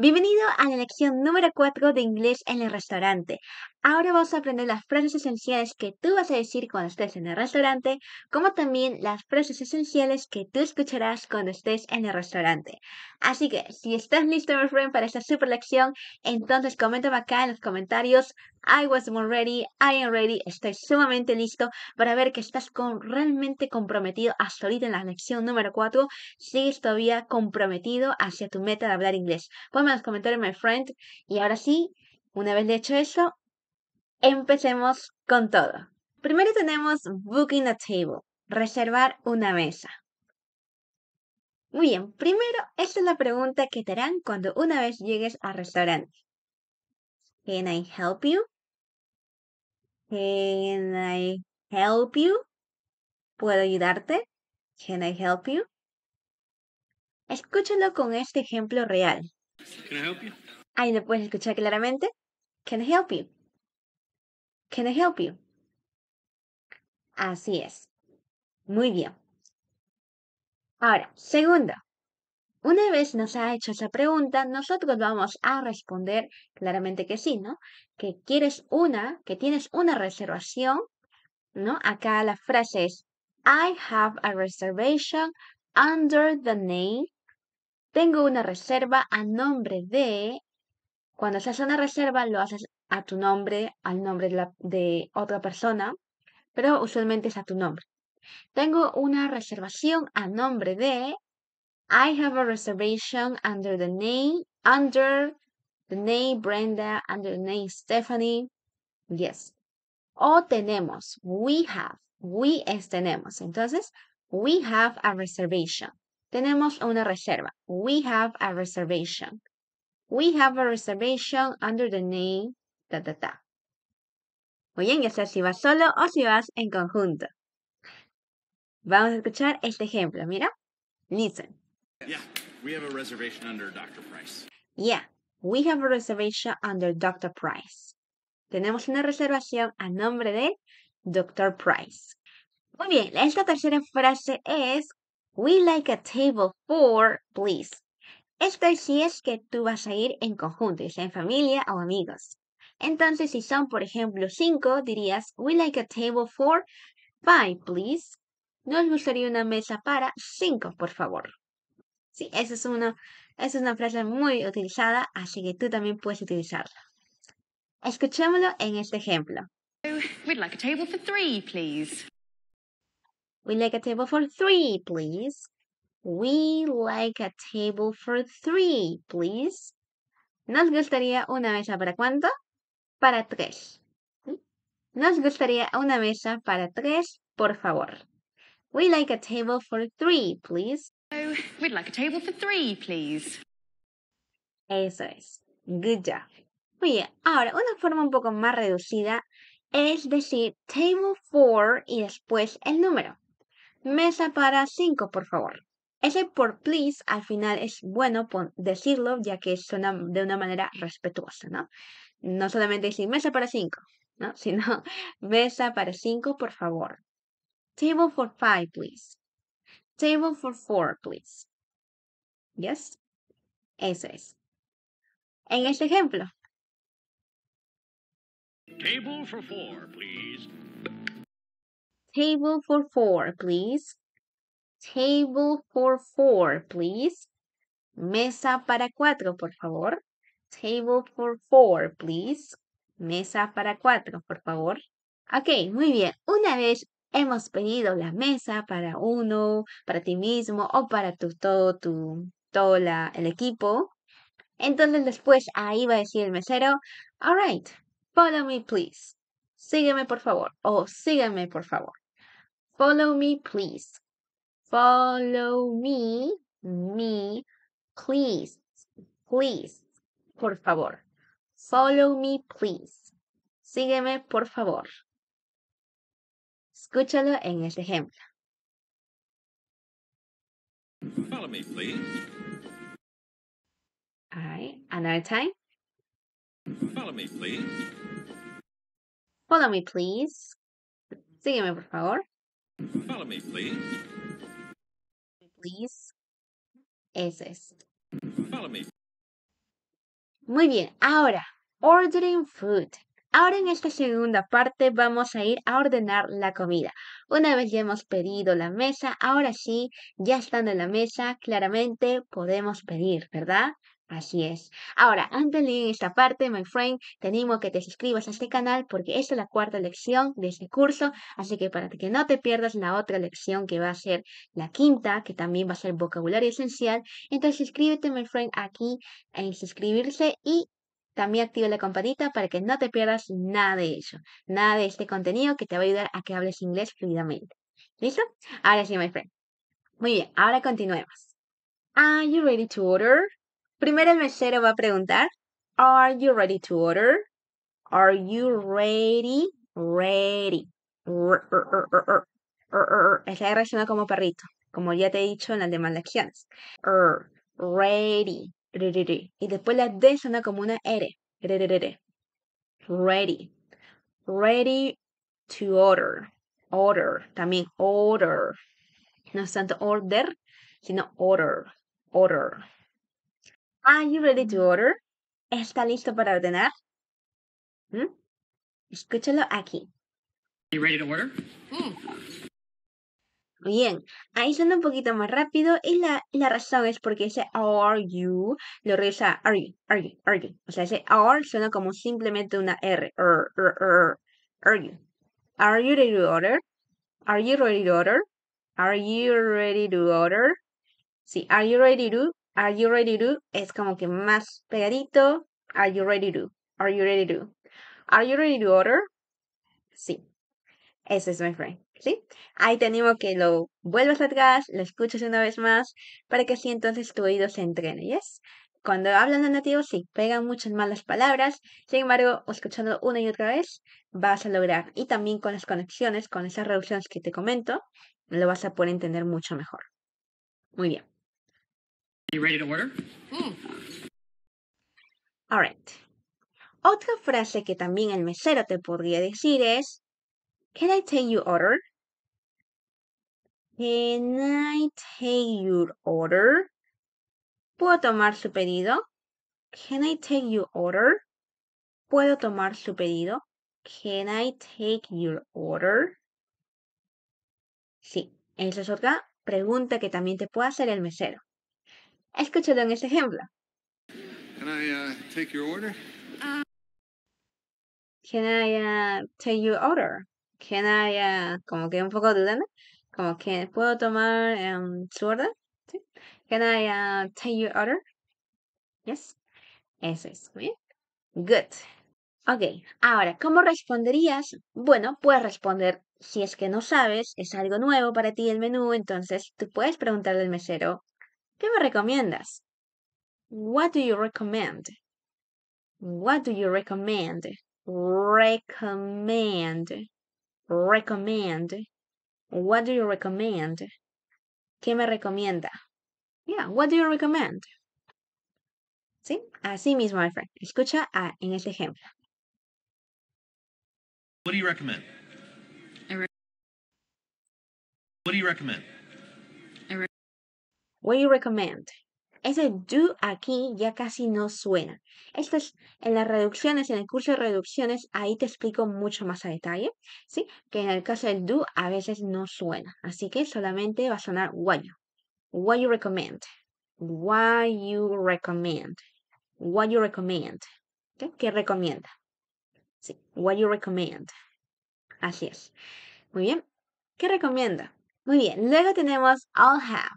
Bienvenido a la lección número 4 de inglés en el restaurante. Ahora vamos a aprender las frases esenciales que tú vas a decir cuando estés en el restaurante, como también las frases esenciales que tú escucharás cuando estés en el restaurante. Así que si estás listo, my friend, para esta super lección, entonces coméntame acá en los comentarios. I was more ready, I am ready, estoy sumamente listo para ver que estás con, realmente comprometido hasta ahorita en la lección número 4. Sigues todavía comprometido hacia tu meta de hablar inglés. Ponme en los comentarios, my friend. Y ahora sí, una vez de hecho eso, Empecemos con todo. Primero tenemos Booking a Table, reservar una mesa. Muy bien, primero, esta es la pregunta que te harán cuando una vez llegues al restaurante. Can I help you? Can I help you? ¿Puedo ayudarte? Can I help you? Escúchalo con este ejemplo real. Can I help you? Ahí lo puedes escuchar claramente. Can I help you? Can I help you? Así es. Muy bien. Ahora, segundo. Una vez nos ha hecho esa pregunta, nosotros vamos a responder claramente que sí, ¿no? Que quieres una, que tienes una reservación, ¿no? Acá la frase es I have a reservation under the name. Tengo una reserva a nombre de. Cuando se hace una reserva, lo haces a tu nombre, al nombre de, otra persona, pero usualmente es a tu nombre. Tengo una reservación a nombre de. I have a reservation under the name, under the name Brenda, under the name Stephanie. Yes. O tenemos, we have, we es tenemos. Entonces, we have a reservation. Tenemos una reserva. We have a reservation. We have a reservation under the name ta, ta, ya sea si vas solo o si vas en conjunto. Vamos a escuchar este ejemplo, mira. Listen. Yeah, we have a reservation under Dr. Price. Yeah, we have a reservation under Dr. Price. Tenemos una reservación a nombre de Dr. Price. Muy bien, esta tercera frase es We like a table for, please. Esto sí es que tú vas a ir en conjunto, ya sea en familia o amigos. Entonces, si son, por ejemplo, cinco, dirías, we like a table for five, please. Nos gustaría una mesa para cinco, por favor. Sí, esa es una, esa es una frase muy utilizada, así que tú también puedes utilizarla. Escuchémoslo en este ejemplo. We'd like a table for three, please. We like a table for three, please. We like a table for three, please. ¿Nos gustaría una mesa para cuánto? para tres. Nos gustaría una mesa para tres, por favor. We like a table for three, please. Oh, we'd like a table for three, please. Eso es. Good job. Muy bien. Ahora, una forma un poco más reducida es decir table for y después el número. Mesa para cinco, por favor. Ese por please al final es bueno decirlo ya que suena de una manera respetuosa, ¿no? no solamente decir mesa para cinco, Sino mesa para cinco, por favor. Table for five, please. Table for four, please. Yes. Eso es. En este ejemplo. Table for four, please. Table for four, please. Table for four, please. Mesa para cuatro, por favor. Table for four, please. Mesa para cuatro, por favor. Ok, muy bien. Una vez hemos pedido la mesa para uno, para ti mismo o para todo tu, el equipo, entonces después ahí va a decir el mesero, all right, follow me please. Sígueme por favor o sígueme por favor. Follow me please. Follow me, me, please, please por favor. Follow me, please. Sígueme, por favor. Escúchalo en este ejemplo. Follow me, please. All right, another time. Follow me, please. Follow me, please. Sígueme, por favor. Follow me, please. Please. Ese es. Follow me, muy bien, ahora, ordering food. Ahora en esta segunda parte vamos a ir a ordenar la comida. Una vez ya hemos pedido la mesa, ahora sí, ya estando en la mesa, claramente podemos pedir, ¿verdad? Así es. Ahora, antes de leer esta parte, my friend, te animo que te suscribas a este canal porque esta es la cuarta lección de este curso, así que para que no te pierdas la otra lección que va a ser la quinta, que también va a ser vocabulario esencial, entonces suscríbete, my friend, aquí en suscribirse y también activa la campanita para que no te pierdas nada de eso, nada de este contenido que te va a ayudar a que hables inglés fluidamente. ¿Listo? Ahora sí, my friend. Muy bien, ahora continuemos. Are you ready to order? Primero el mesero va a preguntar, Are you ready to order? Are you ready? Ready. Esa R suena como perrito, como ya te he dicho en las demás lecciones. ready. Y después la D suena como una R. Ready. Ready to order. Order. También order. No es tanto order, sino order. Order. Are you ready to order? ¿Está listo para ordenar? ¿Mm? Escúchalo aquí. You ready to order? Mm. Bien, ahí suena un poquito más rápido y la, la razón es porque ese are you lo regresa are you, are you, are you. O sea, ese are suena como simplemente una R. Are, you. Are you ready to order? Are you ready to order? Are you ready to order? Sí, are you ready to Are you ready to? Es como que más pegadito. Are you ready to? Are you ready to? Are you ready to order? Sí. Ese es mi friend. ¿Sí? Ahí te animo que lo vuelvas atrás, lo escuches una vez más, para que así entonces tu oído se entrene, ¿yes? Cuando hablan los nativos, sí, pegan muchas malas palabras, sin embargo, escuchando una y otra vez, vas a lograr. Y también con las conexiones, con esas reducciones que te comento, lo vas a poder entender mucho mejor. Muy bien. You ready to order? Hmm. All right. Otra frase que también el mesero te podría decir es, Can I take your order? Can I take your order? ¿Puedo tomar su pedido? Can I take your order? ¿Puedo tomar su pedido? Can I take your order? Sí, esa es otra pregunta que también te puede hacer el mesero. Escúchalo en este ejemplo. Can I, uh, take your order? Can I uh, take your order? Can I, uh, como que un poco dudando, como que puedo tomar em, su orden. Can I uh, take your order? Yes. Eso es. bien. Good. Ok, ahora, ¿cómo responderías? Bueno, puedes responder si es que no sabes, es algo nuevo para ti el menú, entonces tú puedes preguntarle al mesero ¿Qué me recomiendas? What do you recommend? What do you recommend? Recommend. Recommend. What do you recommend? ¿Qué me recomienda? Yeah, what do you recommend? ¿Sí? Así mismo, friend. Escucha en este ejemplo. What do you recommend? what do you recommend? What do you recommend. Ese do aquí ya casi no suena. Esto es en las reducciones, en el curso de reducciones, ahí te explico mucho más a detalle, ¿sí? Que en el caso del do a veces no suena. Así que solamente va a sonar what you. What you recommend. What you recommend. What you recommend. ¿Qué recomienda? Sí, what you recommend. Así es. Muy bien. ¿Qué recomienda? Muy bien. Luego tenemos I'll have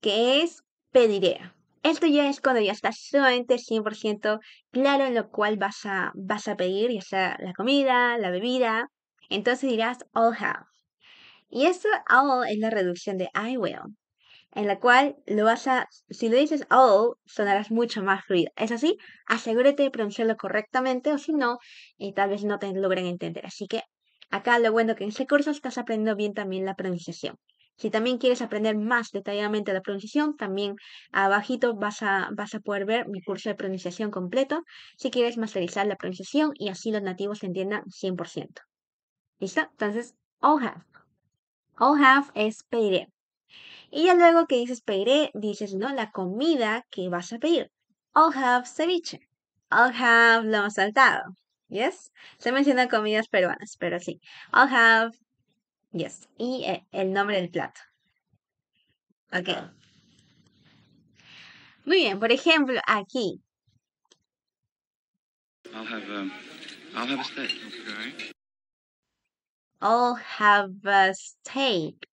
que es pediré. Esto ya es cuando ya estás solamente 100% claro en lo cual vas a, vas a pedir, ya sea la comida, la bebida. Entonces dirás all have. Y eso all es la reducción de I will, en la cual lo vas a, si lo dices all, sonarás mucho más fluido. Es así, asegúrate de pronunciarlo correctamente o si no, eh, tal vez no te logren entender. Así que acá lo bueno que en ese curso estás aprendiendo bien también la pronunciación. Si también quieres aprender más detalladamente la pronunciación, también abajito vas a, vas a poder ver mi curso de pronunciación completo si quieres masterizar la pronunciación y así los nativos te entiendan 100%. ¿Listo? Entonces, all have. All have es pediré. Y ya luego que dices pediré, dices, ¿no? La comida que vas a pedir. All have ceviche. I'll have lomo saltado. Yes? Se menciona comidas peruanas, pero sí. I'll have Yes. Y eh, el nombre del plato. Ok. Ah. Muy bien, por ejemplo, aquí. I'll have, um, I'll have a steak. Okay. I'll have a steak.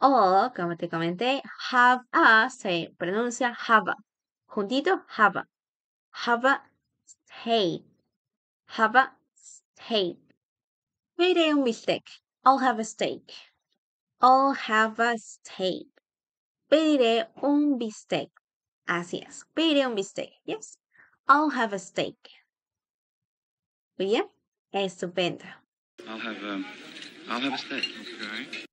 O, como te comenté, have a, se pronuncia have a. Juntito, have a. Have a steak. Have a steak. un bistec. I'll have a steak. I'll have a steak. Pediré un bistec. Así es. Pediré un bistec. Yes. I'll have a steak. Muy bien. Estupendo. I'll have, um, I'll have a steak. Okay.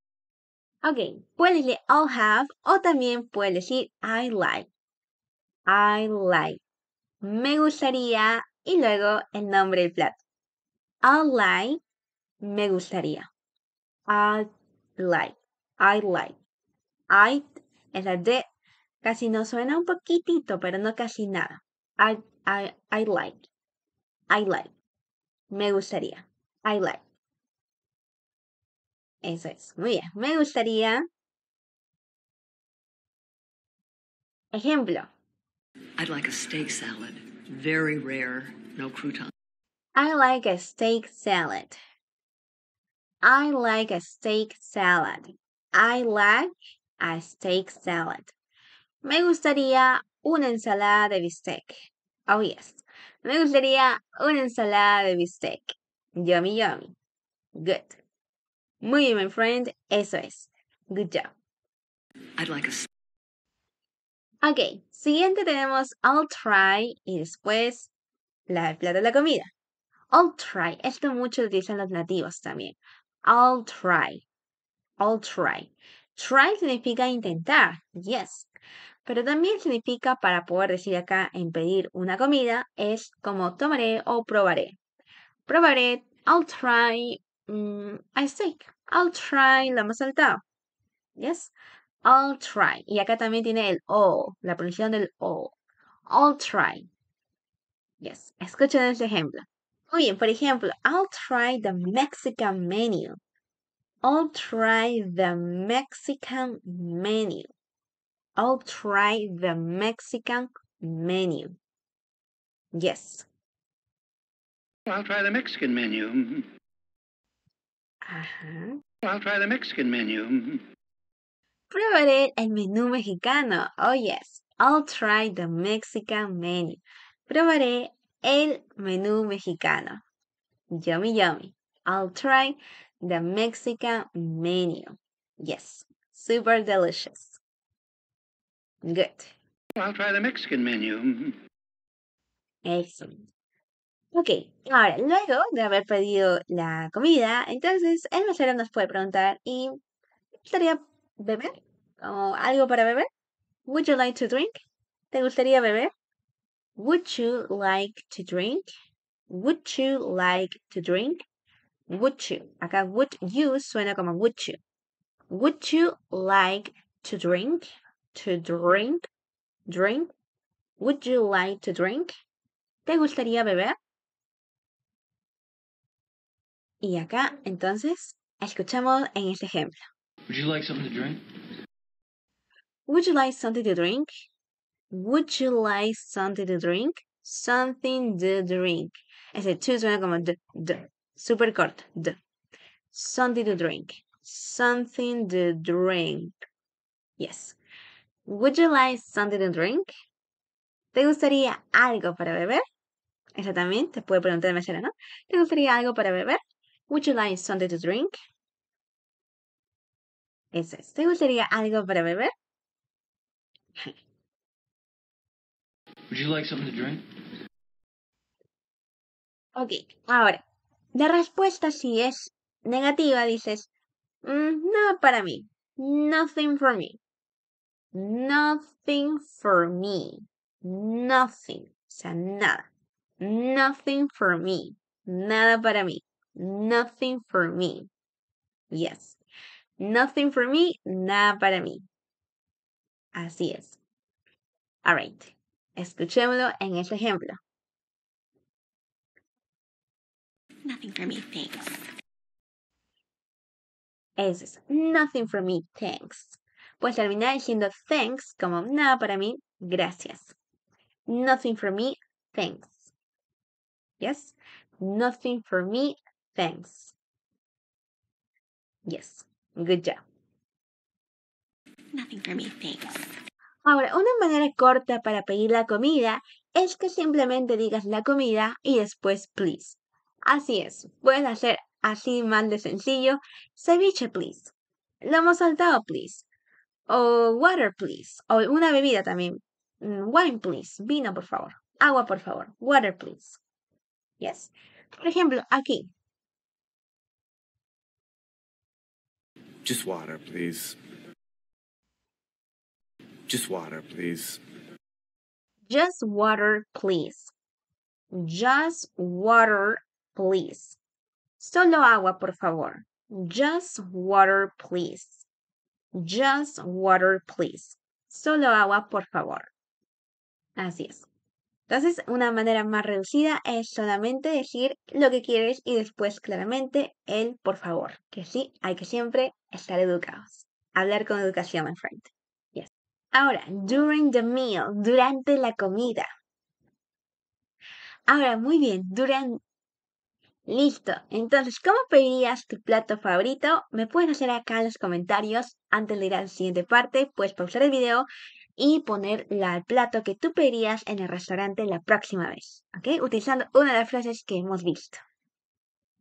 Okay. puedes decir I'll have o también puedes decir I like. I like. Me gustaría y luego el nombre del plato. I like, me gustaría. I like, I like. I es la D, casi no suena un poquitito, pero no casi nada. I, I, I like, I like. Me gustaría, I like. Eso es, muy bien. Me gustaría. Ejemplo. I'd like a steak salad. Very rare, no crouton. I like a steak salad. I like a steak salad. I like a steak salad. Me gustaría una ensalada de bistec. Oh, yes. Me gustaría una ensalada de bistec. Yummy, yummy. Good. Muy bien, my friend. Eso es. Good job. I'd like a... Ok, siguiente tenemos I'll try y después la plata de la comida. I'll try. Esto mucho lo utilizan los nativos también. I'll try. I'll try. Try significa intentar, yes. Pero también significa, para poder decir acá en pedir una comida, es como tomaré o probaré. Probaré, I'll try I mm, steak. I'll try, la más alta, Yes. I'll try. Y acá también tiene el O, la pronunciación del O. I'll try. Yes. Escuchen este ejemplo. Muy bien, por ejemplo, I'll try the Mexican menu. I'll try the Mexican menu. I'll try the Mexican menu. Yes. I'll try the Mexican menu. I'll try the Mexican menu. Probaré el menú mexicano. Oh, yes. I'll try the Mexican menu. Probaré el menú mexicano. Yummy, yummy. I'll try the Mexican menu. Yes, super delicious. Good. I'll try the Mexican menu. Excellent. Ok, ahora, luego de haber pedido la comida, entonces el mesero nos puede preguntar y ¿gustaría beber? algo para beber? Would you like to drink? ¿Te gustaría beber? Would you like to drink? Would you like to drink? Would you. Acá would you suena como would you. Would you like to drink? To drink. Drink. Would you like to drink? ¿Te gustaría beber? Y acá, entonces, escuchamos en este ejemplo. Would you like something to drink? Would you like something to drink? Would you like something to drink? Something to drink. Ese to suena como d, d, super corto, d. Something to drink. Something to drink. Yes. Would you like something to drink? ¿Te gustaría algo para beber? Exactamente. te puede preguntar mesera, ¿no? ¿Te gustaría algo para beber? Would you like something to drink? Esa es. ¿Te gustaría algo para beber? Would you like something to drink? Ok, ahora, la respuesta si es negativa, dices, mm, no para mí. Nothing for me. Nothing for me. Nothing. O sea, nada. Nothing for me. Nada para mí. Nothing for me. Yes. Nothing for me. Nada para mí. Así es. All right. Escuchémoslo en este ejemplo. Nothing for me, thanks. es nothing for me, thanks. Pues terminar diciendo thanks como nada para mí, gracias. Nothing for me, thanks. Yes. Nothing for me, thanks. Yes. Good job. Nothing for me, thanks. Ahora, una manera corta para pedir la comida es que simplemente digas la comida y después please. Así es, puedes hacer así más de sencillo, ceviche please, lomo saltado please, o water please, o una bebida también, mm, wine please, vino por favor, agua por favor, water please. Yes. Por ejemplo, aquí. Just water please. Just water, please. Just water, please. Just water, please. Solo agua, por favor. Just water, please. Just water, please. Solo agua, por favor. Así es. Entonces, una manera más reducida es solamente decir lo que quieres y después claramente el por favor, que sí, hay que siempre estar educados. Hablar con educación, my friend. Ahora, during the meal, durante la comida. Ahora, muy bien, durante... Listo. Entonces, ¿cómo pedirías tu plato favorito? Me puedes hacer acá en los comentarios antes de ir a la siguiente parte. Puedes pausar el video y poner el plato que tú pedirías en el restaurante la próxima vez. ¿Ok? Utilizando una de las frases que hemos visto.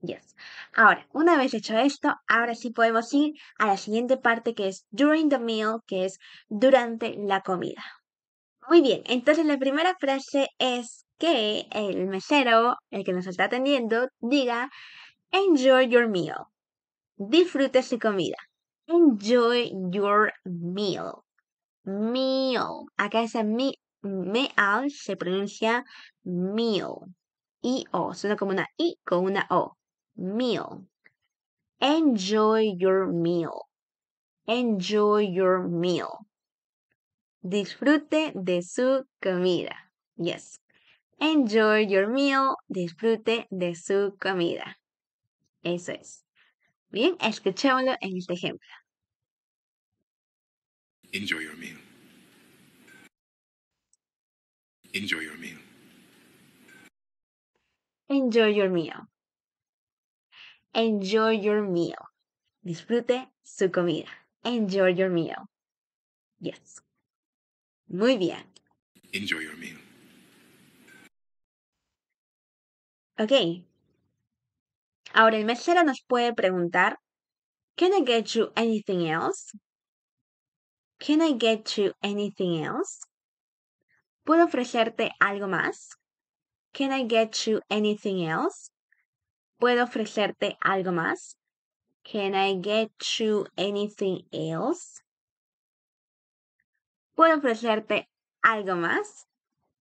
Yes. Ahora, una vez hecho esto, ahora sí podemos ir a la siguiente parte que es during the meal, que es durante la comida. Muy bien, entonces la primera frase es que el mesero, el que nos está atendiendo, diga enjoy your meal. Disfrute su comida. Enjoy your meal. Meal. Acá esa meal se pronuncia meal. I-O. Suena como una I con una O meal. Enjoy your meal. Enjoy your meal. Disfrute de su comida. Yes. Enjoy your meal. Disfrute de su comida. Eso es. Bien, escuchémoslo en este ejemplo. Enjoy your meal. Enjoy your meal. Enjoy your meal. Enjoy your meal. Disfrute su comida. Enjoy your meal. Yes. Muy bien. Enjoy your meal. Ok. Ahora el mesero nos puede preguntar, Can I get you anything else? Can I get you anything else? ¿Puedo ofrecerte algo más? Can I get you anything else? ¿Puedo ofrecerte algo más? Can I get you anything else? Puedo ofrecerte algo más.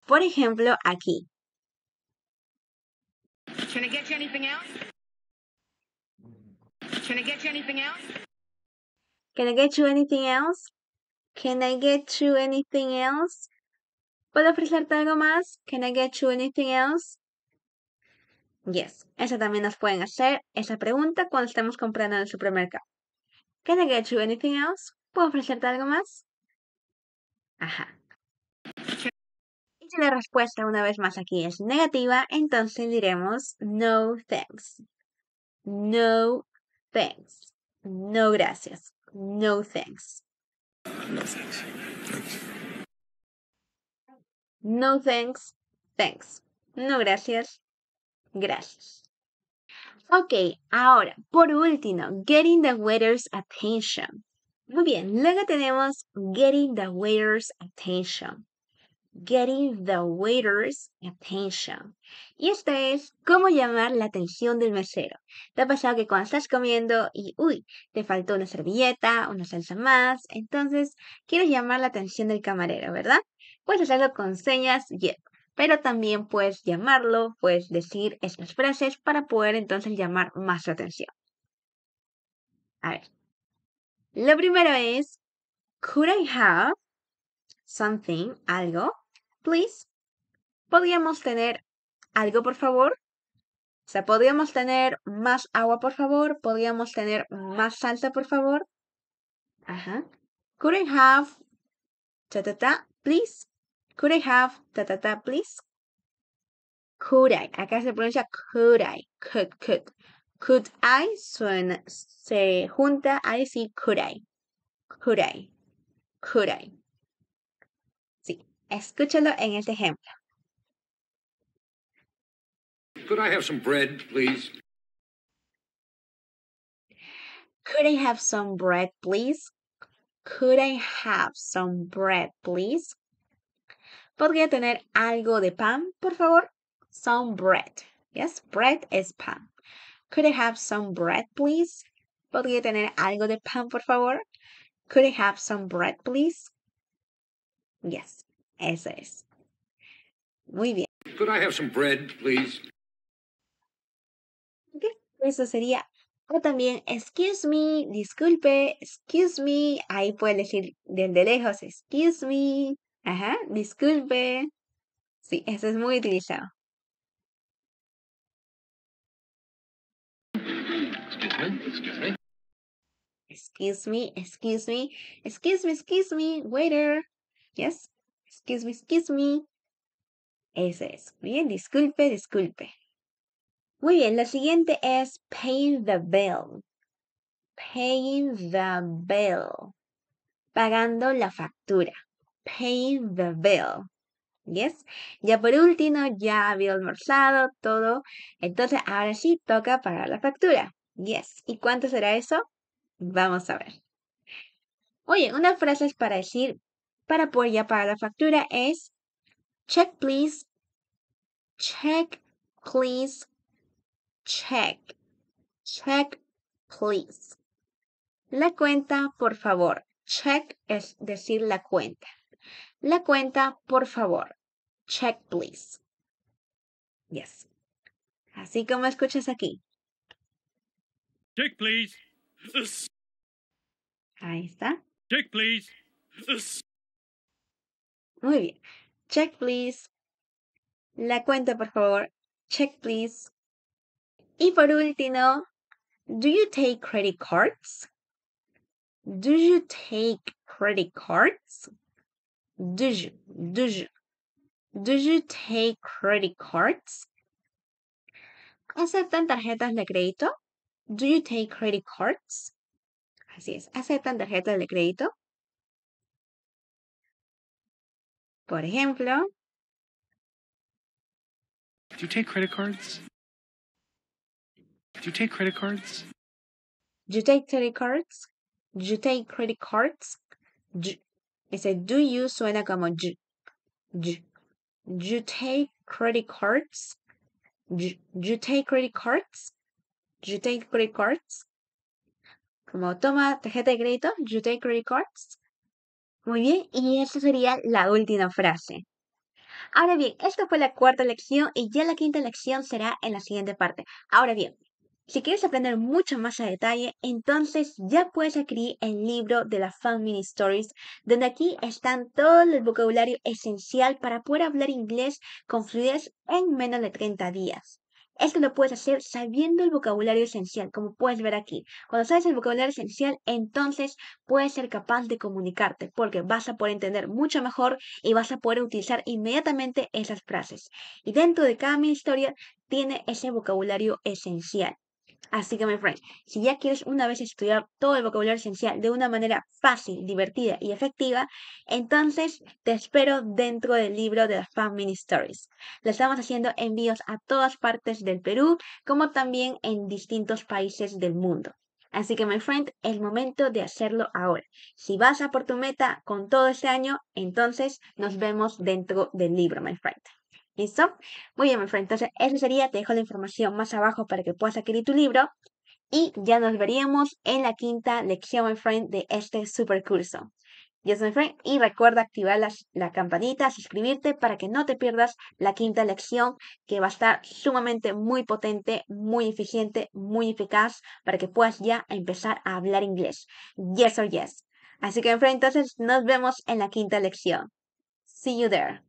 Por ejemplo, aquí. Can I get you anything else? Can I get you anything else? Can I get you anything else? ¿Puedo ofrecerte algo más? Can I get you anything else? Yes, eso también nos pueden hacer esa pregunta cuando estemos comprando en el supermercado. Can I get you anything else? ¿Puedo ofrecerte algo más? Ajá. Y si la respuesta una vez más aquí es negativa, entonces diremos no thanks. No thanks. No gracias. No thanks. No thanks. No thanks. Thanks. No gracias. Gracias. Ok, ahora, por último, getting the waiter's attention. Muy bien, luego tenemos getting the waiter's attention. Getting the waiter's attention. Y esto es cómo llamar la atención del mesero. ¿Te ha pasado que cuando estás comiendo y, uy, te faltó una servilleta, una salsa más? Entonces, quieres llamar la atención del camarero, ¿verdad? Puedes hacerlo con señas y pero también puedes llamarlo, puedes decir estas frases para poder entonces llamar más atención. A ver. Lo primero es, could I have something, algo, please? Podríamos tener algo, por favor. O sea, podríamos tener más agua, por favor. Podríamos tener más salta, por favor. Ajá. Could I have, ta, ta, ta, please? Could I have da da da please? Could I? Acá se pronuncia could I. Could, could. Could I suena, se junta a decir could I. Could I. Could I. Sí, escúchalo en este ejemplo. Could I have some bread, please? Could I have some bread, please? Could I have some bread, please? ¿Podría tener algo de pan, por favor? Some bread. Yes, bread es pan. Could I have some bread, please? ¿Podría tener algo de pan, por favor? Could I have some bread, please? Yes, eso es. Muy bien. Could I have some bread, please? Okay, eso sería. O también, excuse me, disculpe, excuse me. Ahí puede decir desde lejos, excuse me. Ajá, disculpe. Sí, eso es muy utilizado. Excuse me, excuse me. Excuse me, excuse me, waiter. Yes, excuse me, excuse me. Ese es. Bien, disculpe, disculpe. Muy bien, lo siguiente es paying the bill. Paying the bill. Pagando la factura pay the bill. Yes. Ya por último, ya había almorzado todo. Entonces, ahora sí toca pagar la factura. Yes. ¿Y cuánto será eso? Vamos a ver. Oye, una frase para decir, para poder ya pagar la factura es check please, check please, check, check please. La cuenta, por favor. Check es decir la cuenta. La cuenta, por favor. Check, please. Yes. Así como escuchas aquí. Check, please. Ahí está. Check, please. Muy bien. Check, please. La cuenta, por favor. Check, please. Y por último, do you take credit cards? Do you take credit cards? Did you, did you, did you take credit cards? ¿Aceptan tarjetas de crédito? Do you take credit cards? Así es. ¿Aceptan tarjetas de crédito? Por ejemplo. Do you take credit cards? Do you take credit cards? Do you take credit cards? Do you take credit cards? Do, Ese do you suena como j, You take credit cards. you take credit cards. You take credit cards. Como toma tarjeta de crédito. You take credit cards. Muy bien, y esa sería la última frase. Ahora bien, esta fue la cuarta lección y ya la quinta lección será en la siguiente parte. Ahora bien, si quieres aprender mucho más a detalle, entonces ya puedes adquirir el libro de la Fun Mini Stories, donde aquí están todo el vocabulario esencial para poder hablar inglés con fluidez en menos de 30 días. Esto lo puedes hacer sabiendo el vocabulario esencial, como puedes ver aquí. Cuando sabes el vocabulario esencial, entonces puedes ser capaz de comunicarte, porque vas a poder entender mucho mejor y vas a poder utilizar inmediatamente esas frases. Y dentro de cada mini historia tiene ese vocabulario esencial. Así que, my friend, si ya quieres una vez estudiar todo el vocabulario esencial de una manera fácil, divertida y efectiva, entonces te espero dentro del libro de las family Mini Stories. Le estamos haciendo envíos a todas partes del Perú, como también en distintos países del mundo. Así que, my friend, el momento de hacerlo ahora. Si vas a por tu meta con todo este año, entonces nos vemos dentro del libro, my friend. ¿Listo? Muy bien, mi friend. Entonces, eso sería. Te dejo la información más abajo para que puedas adquirir tu libro. Y ya nos veríamos en la quinta lección, mi friend, de este super curso. Yes, my friend. Y recuerda activar la, campanita, suscribirte para que no te pierdas la quinta lección, que va a estar sumamente muy potente, muy eficiente, muy eficaz, para que puedas ya empezar a hablar inglés. Yes or yes. Así que, mi friend, entonces nos vemos en la quinta lección. See you there.